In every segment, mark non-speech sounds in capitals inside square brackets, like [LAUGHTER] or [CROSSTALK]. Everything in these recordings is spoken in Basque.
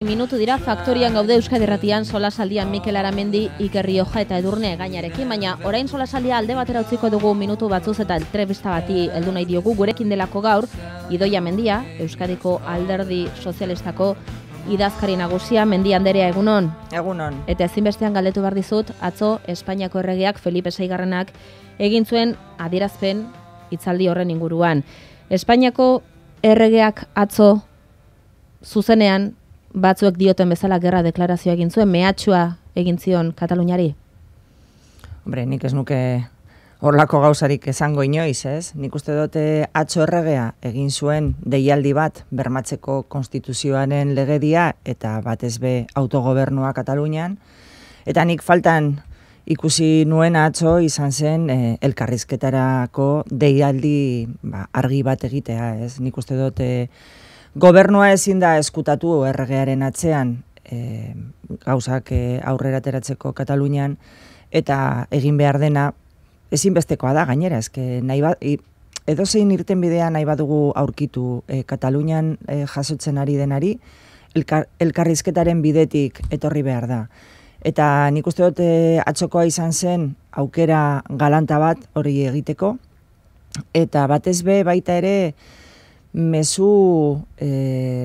Minutu dira faktorian gaude sola solasaldian Mikel Aramendi, Iker Rioja eta Edurne gainarekin, baina orain solasaldia alde batera utziko dugu minutu batzuz eta entrevista bati heldu nahi diogu gurekin delako gaur Idoia Mendia, Euskadiko Alderdi Sozialistako idazkari nagusia Mendia Anderea egunon. Egunon. Eta ezinbestean galdetu behar dizut, atzo Espainiako erregeak Felipe Seigarrenak egin zuen adierazpen hitzaldi horren inguruan. Espainiako erregeak atzo zuzenean batzuek dioten bezala gerra deklarazioa egin zuen, mehatxua egin zion Kataluniari? Hombre, nik ez nuke horlako gauzarik esango inoiz, ez? Nik uste dute atxo erregea egin zuen deialdi bat bermatzeko konstituzioaren legedia eta batez be autogobernua Katalunian. Eta nik faltan ikusi nuen atxo izan zen eh, elkarrizketarako deialdi ba, argi bat egitea, ez? Nik uste dute gobernua ezin da eskutatu erregearen atzean e, gauzak e, aurrera teratzeko Katalunian eta egin behar dena ezinbestekoa da gainera eske nahi bat edo irten bidea nahi badugu aurkitu eh, Katalunian jasotzen ari denari elkar, elkarrizketaren bidetik etorri behar da eta nik uste dut atzokoa izan zen aukera galanta bat hori egiteko eta batez be baita ere mezu e,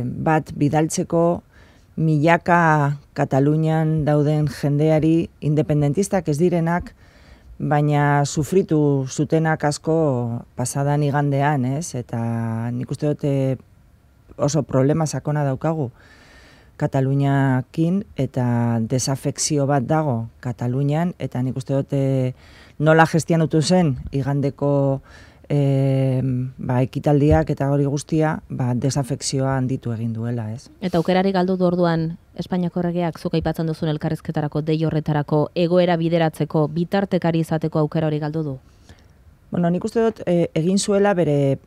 bat bidaltzeko milaka Katalunian dauden jendeari independentistak ez direnak, baina sufritu zutenak asko pasadan igandean, ez? Eta nik uste dute eh, oso problema sakona daukagu Kataluniakin eta desafekzio bat dago Katalunian eta nik uste dute eh, nola gestionatu zen igandeko e, ba, ekitaldiak eta hori guztia ba, desafekzioa handitu egin duela. ez. Eta aukerari galdu du orduan Espainiako regeak zuka ipatzen duzun elkarrezketarako, horretarako egoera bideratzeko, bitartekari izateko aukera hori galdu du? Bueno, nik uste dut eh, egin zuela bere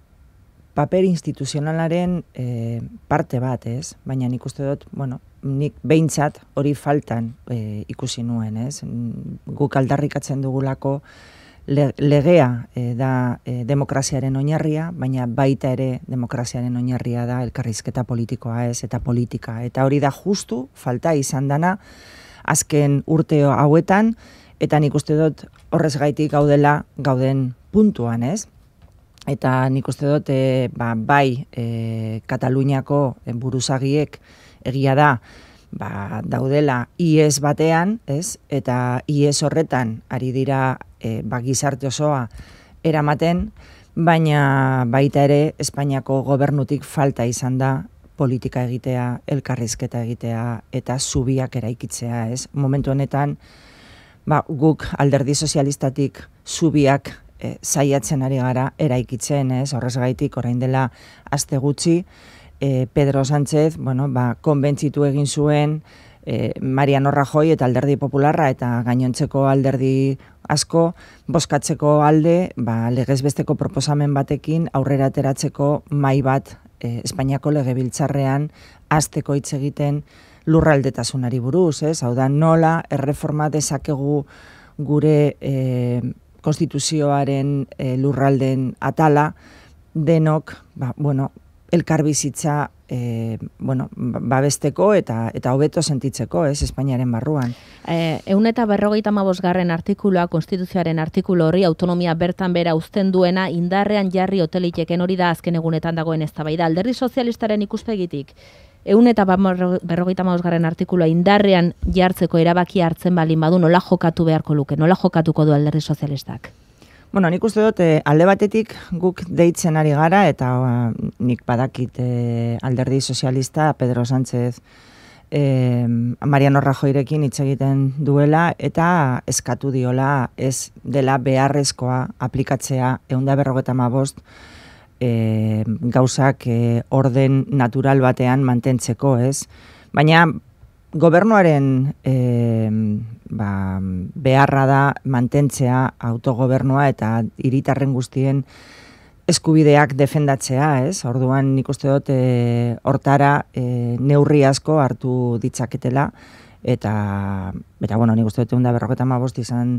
paper instituzionalaren eh, parte bat, ez? Baina nik uste dut, bueno, nik behintzat hori faltan e, ikusi nuen, ez? Guk aldarrikatzen dugulako, le, legea eh, da eh, demokraziaren oinarria, baina baita ere demokraziaren oinarria da elkarrizketa politikoa ez eta politika. Eta hori da justu, falta izan dana, azken urteo hauetan, eta nik uste dut horrez gaitik gaudela gauden puntuan ez. Eta nik uste dut eh, ba, bai e, Kataluniako buruzagiek egia da, Ba, daudela IES batean, ez? eta IES horretan ari dira e, ba, gizarte osoa eramaten, baina baita ere Espainiako gobernutik falta izan da politika egitea, elkarrizketa egitea eta zubiak eraikitzea, ez? Momentu honetan, ba, guk alderdi sozialistatik zubiak e, zaiatzen ari gara eraikitzen, ez? Horrez gaitik, orain dela aste gutxi, e, Pedro Sánchez, bueno, ba, konbentzitu egin zuen, e, Mariano Rajoy eta alderdi popularra eta gainontzeko alderdi asko boskatzeko alde, ba, legezbesteko proposamen batekin aurrera ateratzeko mai bat e, Espainiako legebiltzarrean asteko hitz egiten lurraldetasunari buruz, ez? Hau da, nola erreforma dezakegu gure e, konstituzioaren eh, lurralden atala denok, ba, bueno, elkarbizitza e, eh, bueno, babesteko eta eta hobeto sentitzeko, ez, Espainiaren barruan. Eh, eun eta berrogeita mabosgarren artikuloa, konstituzioaren artikulu hori, autonomia bertan bera uzten duena indarrean jarri hoteliteken hori da azken egunetan dagoen ez tabaida. Alderri sozialistaren ikuspegitik, eun eta berrogeita mabosgarren artikuloa indarrean jartzeko erabaki hartzen balin badu, nola jokatu beharko luke, nola jokatuko du alderri sozialistak? Bueno, nik uste dut eh, alde batetik guk deitzen ari gara eta ba, nik badakit eh, alderdi sozialista Pedro Sánchez eh, Mariano Rajoyrekin hitz egiten duela eta eskatu diola ez dela beharrezkoa aplikatzea eunda berrogeta mabost gauzak eh, orden natural batean mantentzeko ez. Baina gobernuaren e, ba, beharra da mantentzea autogobernua eta hiritarren guztien eskubideak defendatzea, ez? Orduan nik dut eh hortara e, neurri asko hartu ditzaketela, eta eta bueno, ni gustu dut 155 izan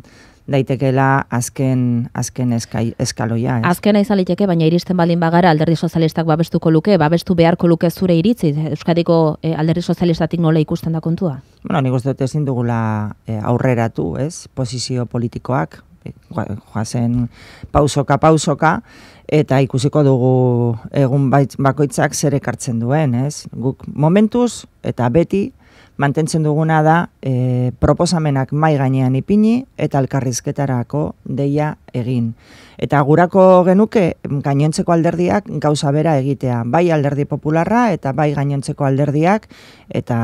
daitekeela azken azken eskaloia, Azken Azkena izan liteke, baina iristen baldin bagara Alderdi Sozialistak babestuko luke, babestu beharko luke zure iritzi Euskadiko e, Alderdi Sozialistatik nola ikusten da kontua? Bueno, ni gustu dut ezin dugula e, aurreratu, ez? Posizio politikoak eh, joazen pausoka pausoka eta ikusiko dugu egun bakoitzak zerekartzen duen, ez? Guk momentuz eta beti mantentzen duguna da e, proposamenak mai gainean ipini eta elkarrizketarako deia egin. Eta gurako genuke gainontzeko alderdiak gauza bera egitea, bai alderdi popularra eta bai gainontzeko alderdiak eta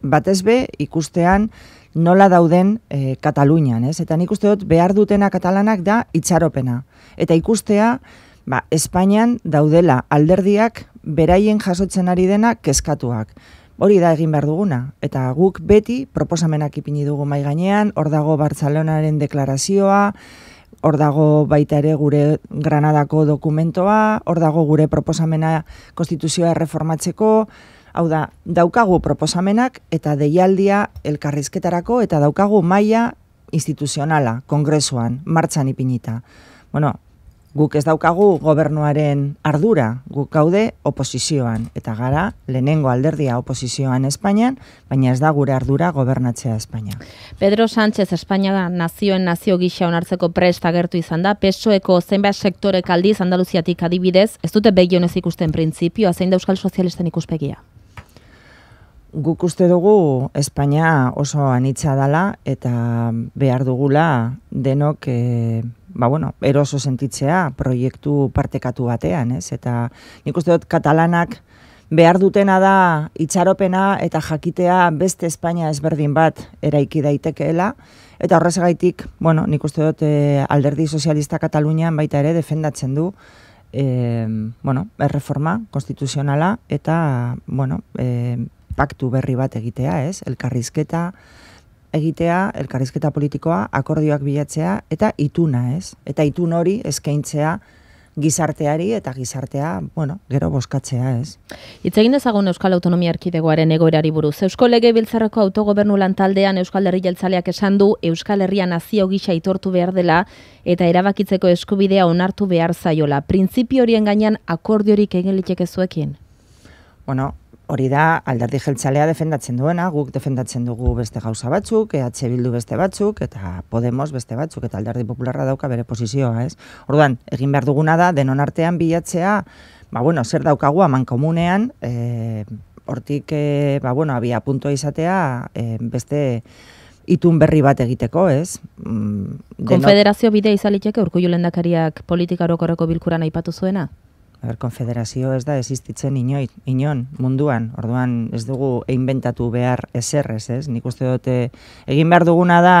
batez be ikustean nola dauden e, Katalunian, ez? Eta nik uste dut behar dutena katalanak da itxaropena. Eta ikustea, ba, Espainian daudela alderdiak beraien jasotzen ari dena kezkatuak hori da egin behar duguna. Eta guk beti, proposamenak ipini dugu mai gainean, hor dago Bartzalonaren deklarazioa, hor dago baita ere gure Granadako dokumentoa, hor dago gure proposamena konstituzioa reformatzeko, hau da, daukagu proposamenak eta deialdia elkarrizketarako eta daukagu maila instituzionala, kongresuan, martzan ipinita. Bueno, Guk ez daukagu gobernuaren ardura, guk gaude oposizioan, eta gara lehenengo alderdia oposizioan Espainian, baina ez da gure ardura gobernatzea Espainia. Pedro Sánchez Espainia da nazioen nazio gisa onartzeko presta gertu izan da, pesoeko zenbait sektorek aldiz andaluziatik adibidez, ez dute begionez ikusten printzipioa, zein da Euskal Sozialisten ikuspegia? Guk uste dugu Espainia oso anitza dala eta behar dugula denok e, ba, bueno, eroso sentitzea proiektu partekatu batean, ez? Eta nik uste dut katalanak behar dutena da itxaropena eta jakitea beste Espainia ezberdin bat eraiki daitekeela, eta horrez gaitik, bueno, nik dut eh, alderdi sozialista Katalunian baita ere defendatzen du eh, bueno, erreforma konstituzionala eta, bueno, eh, paktu berri bat egitea, ez? Elkarrizketa, egitea, elkarrizketa politikoa, akordioak bilatzea eta ituna, ez? Eta itun hori eskaintzea gizarteari eta gizartea, bueno, gero boskatzea, ez? Itz egin dezagun Euskal Autonomia Erkidegoaren egoerari buruz. Eusko Lege Biltzarrako Autogobernu Lantaldean Euskal Herri Jeltzaleak esan du Euskal Herria nazio gisa itortu behar dela eta erabakitzeko eskubidea onartu behar zaiola. Printzipio horien gainean akordiorik egin litzek Bueno, hori da alderdi jeltzalea defendatzen duena, guk defendatzen dugu beste gauza batzuk, EH bildu beste batzuk eta Podemos beste batzuk eta Alderdi Popularra dauka bere posizioa, ez? Orduan, egin behar duguna da denon artean bilatzea, ba bueno, zer daukagu aman komunean, e, hortik eh ba bueno, abia punto izatea, e, beste itun berri bat egiteko, ez? Mm, Konfederazio bidea izaliteke urkullu lendakariak politikarokorako bilkuran aipatu zuena? Ber, konfederazio ez da existitzen inoit, inon munduan, orduan ez dugu einbentatu behar eserrez, ez? Nik uste dute eh, egin behar duguna da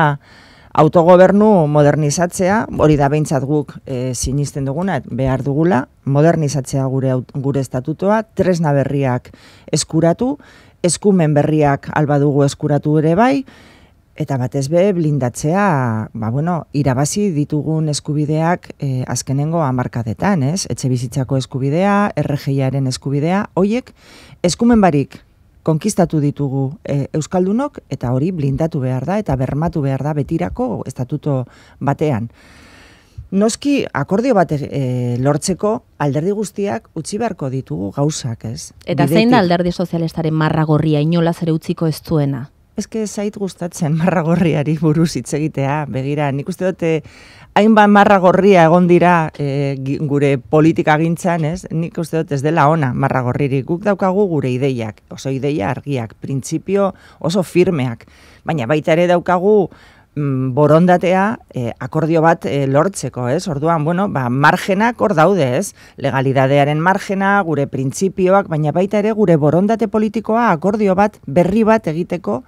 autogobernu modernizatzea, hori da behintzat guk e, eh, sinisten duguna, behar dugula, modernizatzea gure, gure estatutoa, tresna berriak eskuratu, eskumen berriak alba dugu eskuratu ere bai, eta batez blindatzea, ba, bueno, irabazi ditugun eskubideak e, azkenengo hamarkadetan, ez? Etxe bizitzako eskubidea, RGIaren eskubidea, hoiek eskumen barik konkistatu ditugu eh, euskaldunok eta hori blindatu behar da eta bermatu behar da betirako estatuto batean. Noski akordio bat e, lortzeko alderdi guztiak utzi beharko ditugu gauzak, ez? Eta zein da alderdi sozialistaren marragorria inola ere utziko ez zuena? eske zait gustatzen marra gorriari buruz hitz egitea, begira, nik uste dute eh, hainbat marra gorria egon dira eh, gure politika gintzan, ez? Nik uste dut ez dela ona marra gorriri. Guk daukagu gure ideiak, oso ideia argiak, printzipio oso firmeak, baina baita ere daukagu Mm, borondatea eh, akordio bat eh, lortzeko, ez? Orduan, bueno, ba, margenak hor daude, ez? Legalidadearen margena, gure printzipioak, baina baita ere gure borondate politikoa akordio bat berri bat egiteko,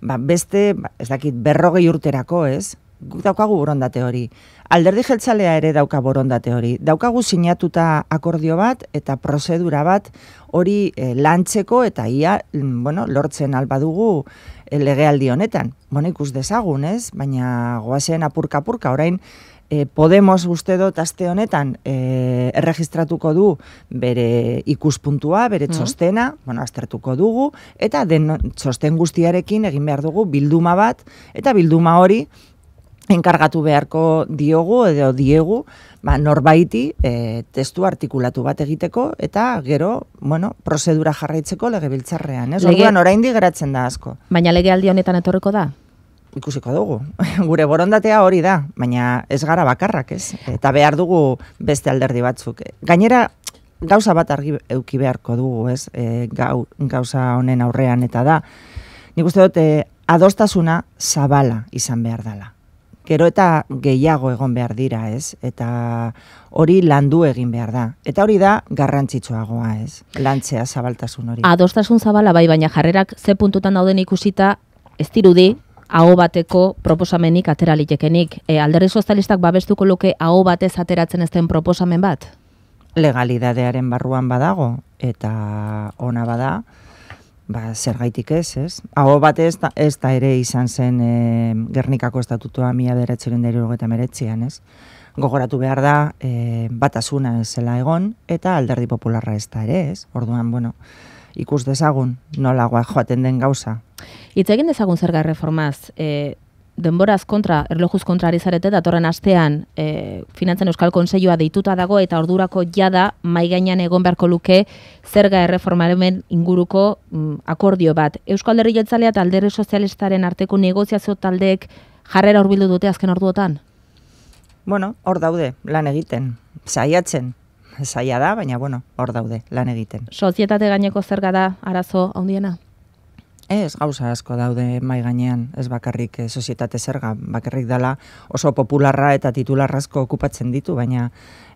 ba, beste, ba, ez dakit, berrogei urterako, ez? daukagu borondate hori. Alderdi jeltzalea ere dauka borondate hori. Daukagu sinatuta akordio bat eta prozedura bat hori eh, lantzeko eta ia, mm, bueno, lortzen alba dugu legealdi honetan. Bueno, ikus dezagun, Baina goazen apurka apurka orain e, Podemos uste dut aste honetan e, erregistratuko du bere ikuspuntua, bere mm-hmm. txostena, mm. bueno, aztertuko dugu eta den txosten guztiarekin egin behar dugu bilduma bat eta bilduma hori enkargatu beharko diogu edo diegu ba, norbaiti e, testu artikulatu bat egiteko eta gero, bueno, prozedura jarraitzeko legebiltzarrean. Ez? Lege... Orduan, orain digeratzen da asko. Baina legealdi honetan etorreko da? Ikusiko dugu. [LAUGHS] Gure borondatea hori da, baina ez gara bakarrak, ez? Eta behar dugu beste alderdi batzuk. Gainera, gauza bat argi euki beharko dugu, ez? E, gauza honen aurrean eta da. Nik uste dut, e, adostasuna zabala izan behar dela gero eta gehiago egon behar dira, ez? Eta hori landu egin behar da. Eta hori da garrantzitsuagoa, ez? Lantzea zabaltasun hori. Adostasun zabala bai baina jarrerak ze puntutan dauden ikusita ez dirudi aho bateko proposamenik atera litekenik. E, Alderdi sozialistak babestuko luke aho batez ateratzen ezten proposamen bat legalidadearen barruan badago eta ona bada ba, zer gaitik ez, ez? Aho bat ez da, ere izan zen e, Gernikako estatutua mila beratzeren dero eta meretzian, ez? Gogoratu behar da, e, batasuna zela egon, eta alderdi popularra ez da ere, ez? Orduan, bueno, ikus dezagun, nola joaten den gauza. Itzegin egin dezagun zerga reformaz, e, eh, denboraz kontra, erlojuz kontra ari zarete, datorren astean e, Finantzen Euskal Konseioa deituta dago eta ordurako jada mai gainean egon beharko luke zerga erreformaren inguruko mm, akordio bat. Euskal Derri Jeltzalea eta Sozialistaren arteko negoziazio taldeek jarrera horbildu dute azken orduotan? Bueno, hor daude, lan egiten, saiatzen, saia da, baina bueno, hor daude, lan egiten. Sozietate gaineko zerga da arazo handiena? Ez, gauza asko daude mai gainean, ez bakarrik eh, sozietate zerga, bakarrik dala oso popularra eta titularrazko okupatzen ditu, baina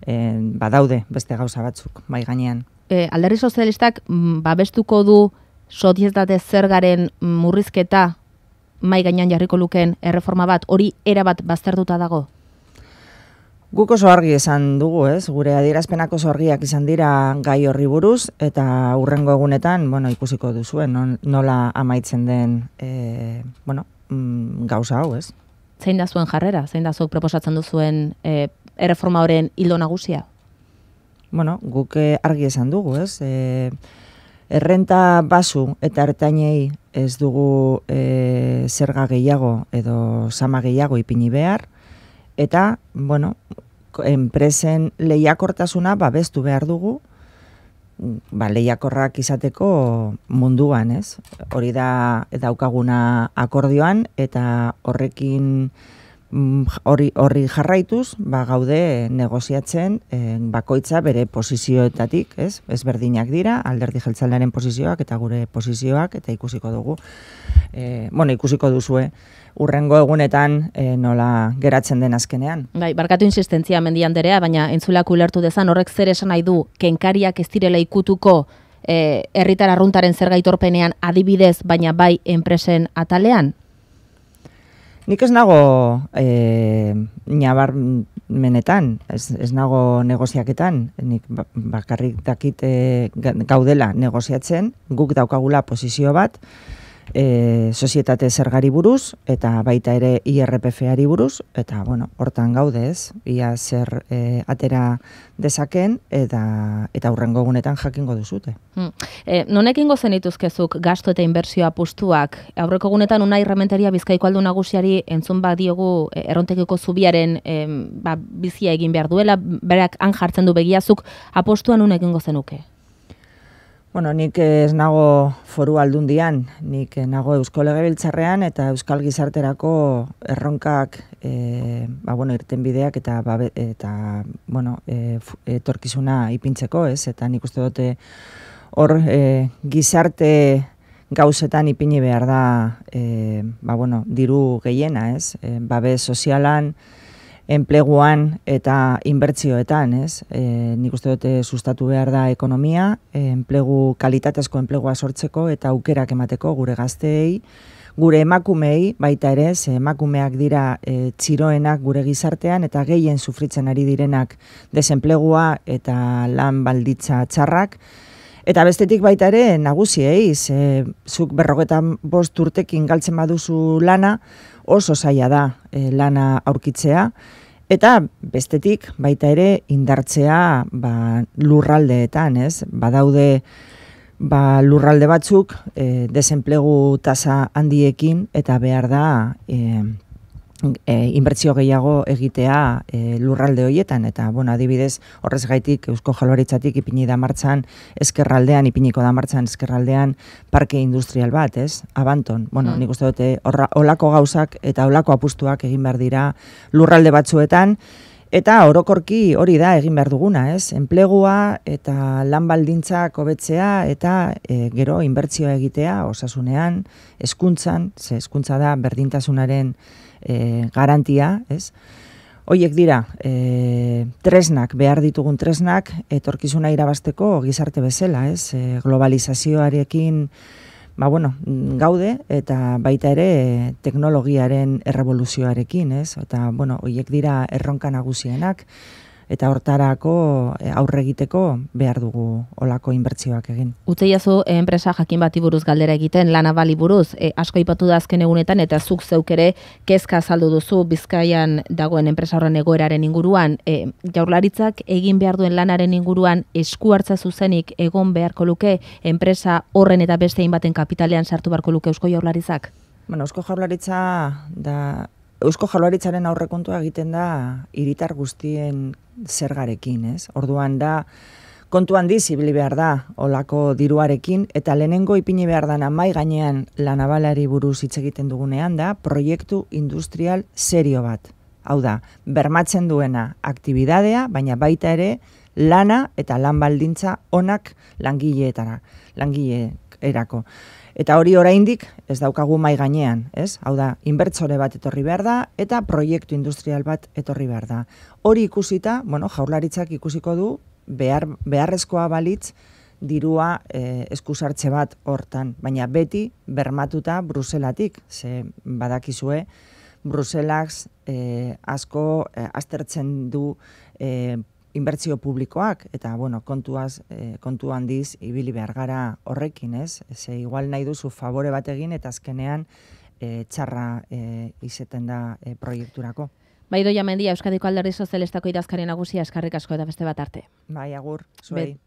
eh, badaude beste gauza batzuk mai gainean. E, eh, alderri sozialistak mm, babestuko du sozietate zergaren murrizketa mai gainean jarriko lukeen erreforma bat, hori erabat baztertuta dago Guk oso argi esan dugu, ez? Gure adierazpenako zorgiak izan dira gai horri buruz eta urrengo egunetan, bueno, ikusiko duzuen non, nola amaitzen den, e, bueno, mm, gauza hau, ez? Zein da zuen jarrera? Zein da zuk proposatzen duzuen e, erreforma horren hildo nagusia? Bueno, guk eh, argi esan dugu, ez? E, errenta basu eta ertainei ez dugu e, zerga gehiago edo sama gehiago ipini behar, eta, bueno, enpresen lehiakortasuna babestu behar dugu, ba, lehiakorrak izateko munduan, ez? Hori da daukaguna akordioan, eta horrekin, Mm, horri, horri jarraituz, ba, gaude eh, negoziatzen e, bakoitza bere posizioetatik, ez? berdinak dira, alderdi jeltzalaren posizioak eta gure posizioak, eta ikusiko dugu, e, bueno, ikusiko duzue, urrengo egunetan e, nola geratzen den azkenean. Bai, barkatu insistentzia mendian derea, baina entzulak ulertu dezan horrek zer esan nahi du kenkariak ez direla ikutuko herritar arruntaren zergaitorpenean adibidez, baina bai enpresen atalean? Nik ez nago e, eh, nabar menetan, ez, ez nago negoziaketan, nik ba, bakarrik dakit eh, gaudela negoziatzen, guk daukagula posizio bat, e, sozietate zergari buruz, eta baita ere IRPF-ari buruz, eta bueno, hortan gaudez, ez, ia zer e, atera dezaken, eta, eta urrengo gunetan jakingo duzute. Hmm. E, nonekin gozen ituzkezuk gastu eta inbersioa puztuak, aurreko gunetan una irrementeria bizkaiko aldu nagusiari entzun bat diogu e, errontekiko zubiaren ba, bizia egin behar duela, berak han jartzen du begiazuk, apostuan unekin gozenuke? Bueno, nik ez nago foru aldundian, nik nago Eusko Legebiltzarrean eta Euskal Gizarterako erronkak, e, ba, bueno, irten eta, ba, eta bueno, e, etorkizuna ipintzeko, ez? Eta nik uste dute eh, hor gizarte gauzetan ipini behar da, e, ba, bueno, diru gehiena, ez? E, babe sozialan, enpleguan eta inbertzioetan, ez? E, nik uste dute sustatu behar da ekonomia, e, enplegu kalitatezko enplegua sortzeko eta aukerak emateko gure gazteei, gure emakumei, baita ere, ze emakumeak dira e, txiroenak gure gizartean eta gehien sufritzen ari direnak desenplegua eta lan balditza txarrak, Eta bestetik baita ere nagusi eiz, eh, e, eh, zuk berroketan bost urtekin galtzen baduzu lana, oso zaila da e, lana aurkitzea, eta bestetik baita ere indartzea ba, lurraldeetan, ez? Badaude ba, lurralde batzuk e, desenplegu tasa handiekin eta behar da e, e, inbertsio gehiago egitea e, lurralde hoietan eta bueno adibidez horrez gaitik Eusko Jaloritzatik ipini da martxan eskerraldean ipiniko da martxan eskerraldean parke industrial bat, ez? Abanton. Bueno, mm. nik uste dute holako gauzak eta holako apustuak egin behar dira lurralde batzuetan Eta orokorki hori da egin behar duguna, ez? Enplegua eta lan baldintzak hobetzea eta e, gero inbertzioa egitea osasunean, hezkuntzan, ze hezkuntza da berdintasunaren e, garantia, ez? Hoiek dira, e, tresnak, behar ditugun tresnak, etorkizuna irabasteko gizarte bezala, ez? E, globalizazioarekin, ba bueno, gaude, eta baita ere teknologiaren errevoluzioarekin, ez? Eta, bueno, hoiek dira erronka nagusienak, eta hortarako eh, aurre egiteko behar dugu olako inbertsioak egin. Utzi jazu eh, enpresa jakin bati buruz galdera egiten lana bali buruz eh, asko ipatu da azken egunetan eta zuk zeuk ere kezka saldu duzu Bizkaian dagoen enpresa horren egoeraren inguruan jaurlaritzak egin behar duen lanaren inguruan esku hartza zuzenik egon beharko luke enpresa horren eta beste inbaten kapitalean sartu beharko luke eusko jaurlaritzak? Bueno, eusko jaurlaritza da Eusko Jaurlaritzaren aurrekontua egiten da hiritar guztien zergarekin, ez? Orduan da, kontu handiz ibili behar da olako diruarekin, eta lehenengo ipini behar da mai gainean lanabalari buruz hitz egiten dugunean da, proiektu industrial serio bat. Hau da, bermatzen duena aktibidadea, baina baita ere lana eta lanbaldintza baldintza onak langileetara, langile erako. Eta hori oraindik ez daukagu mai gainean, ez? Hau da, inbertsore bat etorri behar da eta proiektu industrial bat etorri behar da. Hori ikusita, bueno, Jaurlaritzak ikusiko du behar, beharrezkoa balitz dirua eh, eskusartze bat hortan, baina beti bermatuta Bruselatik, ze badakizue Bruselaks eh, asko astertzen aztertzen du eh, inbertsio publikoak, eta, bueno, kontuaz, e, kontu handiz, ibili behar gara horrekin, ez? igual nahi duzu favore bat egin, eta azkenean eh, txarra eh, izeten da proiekturako. Bai, doia mendia, Euskadiko alderdi sozialistako idazkari nagusia, eskarrik asko eta beste bat arte. Bai, agur, zuei.